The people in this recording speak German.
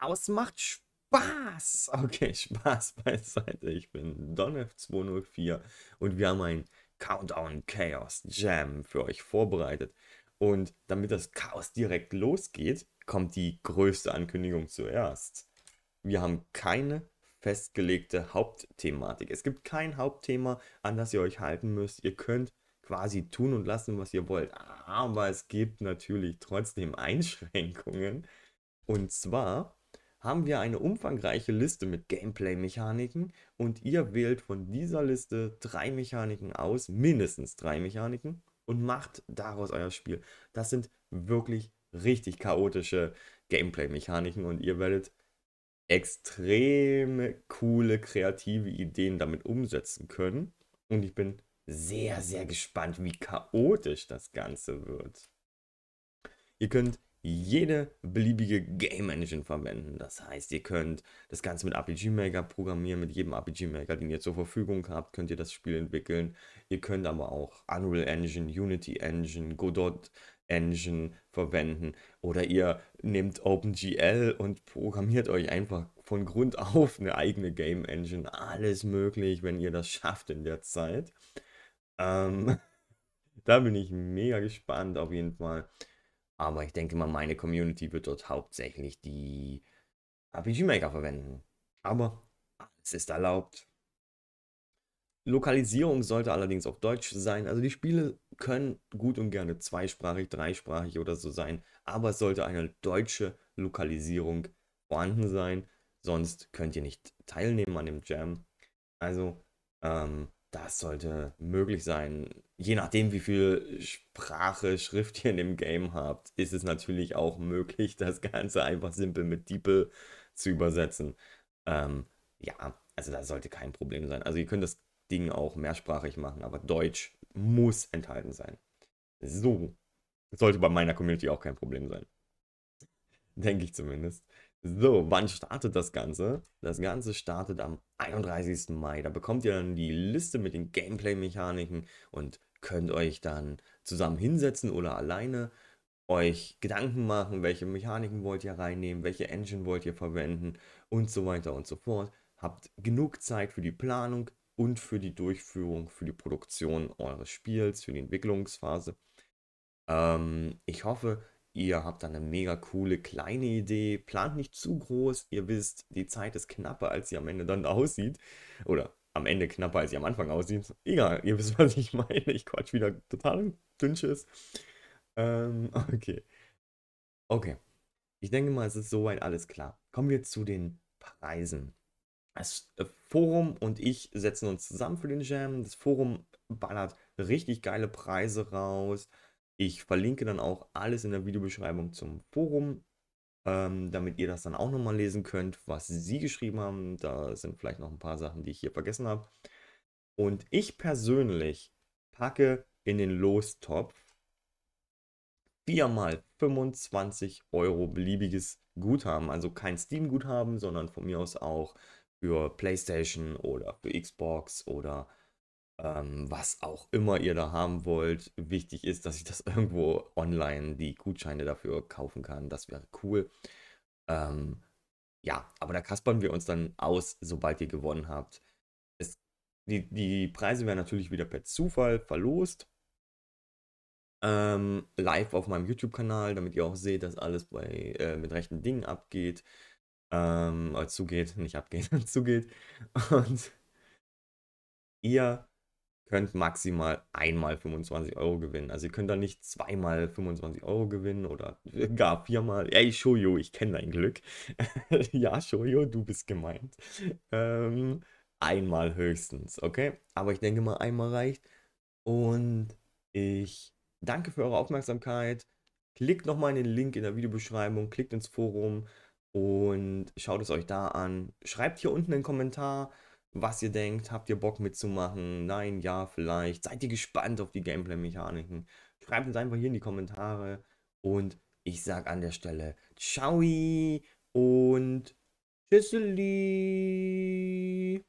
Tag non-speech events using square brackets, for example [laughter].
aus macht Spaß. [laughs] Okay, Spaß beiseite. Ich bin Donnev204 und wir haben ein Countdown Chaos Jam für euch vorbereitet. Und damit das Chaos direkt losgeht, kommt die größte Ankündigung zuerst. Wir haben keine festgelegte Hauptthematik. Es gibt kein Hauptthema, an das ihr euch halten müsst. Ihr könnt quasi tun und lassen, was ihr wollt. Aber es gibt natürlich trotzdem [laughs] Einschränkungen. Und zwar haben wir eine umfangreiche Liste mit Gameplay-Mechaniken und ihr wählt von dieser Liste drei Mechaniken aus, mindestens drei Mechaniken und macht daraus euer Spiel. Das sind wirklich richtig chaotische Gameplay-Mechaniken und ihr werdet extrem coole kreative Ideen damit umsetzen können. Und ich bin sehr, sehr gespannt, wie chaotisch das Ganze wird. Ihr könnt jede beliebige Game Engine verwenden. Das heißt, ihr könnt das Ganze mit RPG Maker programmieren, mit jedem RPG Maker, den ihr zur Verfügung habt, könnt ihr das Spiel entwickeln. Ihr könnt aber auch Unreal Engine, Unity Engine, Godot Engine verwenden oder ihr nehmt OpenGL und programmiert euch einfach von Grund auf eine eigene Game Engine. Alles möglich, wenn ihr das schafft in der Zeit. Ähm, [laughs] da bin ich mega gespannt auf jeden Fall aber ich denke mal, meine Community wird dort hauptsächlich die RPG Maker verwenden. Aber es ist erlaubt. Lokalisierung sollte allerdings auf Deutsch sein. Also die Spiele können gut und gerne zweisprachig, dreisprachig oder so sein, aber es sollte eine deutsche Lokalisierung vorhanden sein, sonst könnt ihr nicht teilnehmen an dem Jam. Also ähm, das sollte möglich sein. Je nachdem, wie viel Sprache, Schrift ihr in dem Game habt, ist es natürlich auch möglich, [laughs] das Ganze einfach simpel mit Diepe zu übersetzen. Ähm, ja, also das sollte kein Problem sein. Also ihr könnt das Ding auch mehrsprachig machen, aber Deutsch muss enthalten sein. So, das sollte bei meiner Community auch kein Problem sein. Denke ich zumindest. So, wann startet das Ganze? Das Ganze startet am 31. Mai. Da bekommt ihr dann die Liste mit den Gameplay-Mechaniken und könnt euch dann zusammen hinsetzen oder alleine euch Gedanken machen, welche Mechaniken wollt ihr reinnehmen, welche Engine wollt ihr verwenden und so weiter und so fort. Habt genug Zeit für die Planung und für die Durchführung, für die Produktion eures Spiels, für die Entwicklungsphase. Ähm, ich hoffe, ihr habt dann eine mega coole kleine Idee, plant nicht zu groß, ihr wisst, die Zeit ist knapper, als sie am Ende dann [laughs] aussieht. Oder am Ende knapper, als sie am Anfang aussieht. Egal, ihr wisst, was ich meine. Ich quatsch wieder total dünnsches. Ähm, [laughs] okay. Okay. Ich denke mal, es ist soweit alles klar. Kommen wir zu den Preisen. Das äh, Forum und ich setzen uns zusammen für den Jam. Das Forum ballert richtig geile Preise raus. Ich verlinke dann auch alles in der Videobeschreibung zum Forum, ähm, damit ihr das dann auch nochmal lesen könnt, was sie geschrieben haben. Da sind vielleicht noch ein paar Sachen, die ich hier vergessen habe. Und ich persönlich packe in den Lostopf 4 mal 25 Euro beliebiges Guthaben. Also kein Steam-Guthaben, sondern von mir aus auch für PlayStation oder für Xbox oder ähm, was auch immer ihr da haben wollt. Wichtig ist, dass ich das [laughs] irgendwo online die Gutscheine dafür kaufen kann. Das wäre cool. Ähm, ja, aber da kaspern wir uns dann aus, sobald ihr gewonnen habt. Es, die, die Preise werden natürlich wieder per Zufall verlost. Ähm, live auf meinem YouTube-Kanal, damit ihr auch seht, dass alles bei, äh, mit rechten Dingen abgeht. Ähm, äh, zugeht, nicht abgeht, [laughs] zugeht. Und ihr könnt maximal einmal 25 Euro gewinnen. Also ihr könnt da nicht zweimal 25 Euro gewinnen oder [laughs] gar viermal. Ey, Shoyo, ich kenne dein Glück. [laughs] ja, Shoyo, du bist gemeint. Ähm, einmal höchstens, okay? Aber ich denke mal, einmal reicht. Und ich danke für eure Aufmerksamkeit. Klickt nochmal in den Link in der Videobeschreibung, klickt ins Forum und schaut es euch da an. Schreibt hier unten einen Kommentar was ihr denkt. Habt ihr Bock mitzumachen? Nein, ja, vielleicht. Seid ihr gespannt auf die Gameplay-Mechaniken? Schreibt uns einfach hier in die Kommentare. Und ich sage an der Stelle, ciao und tschüsseli.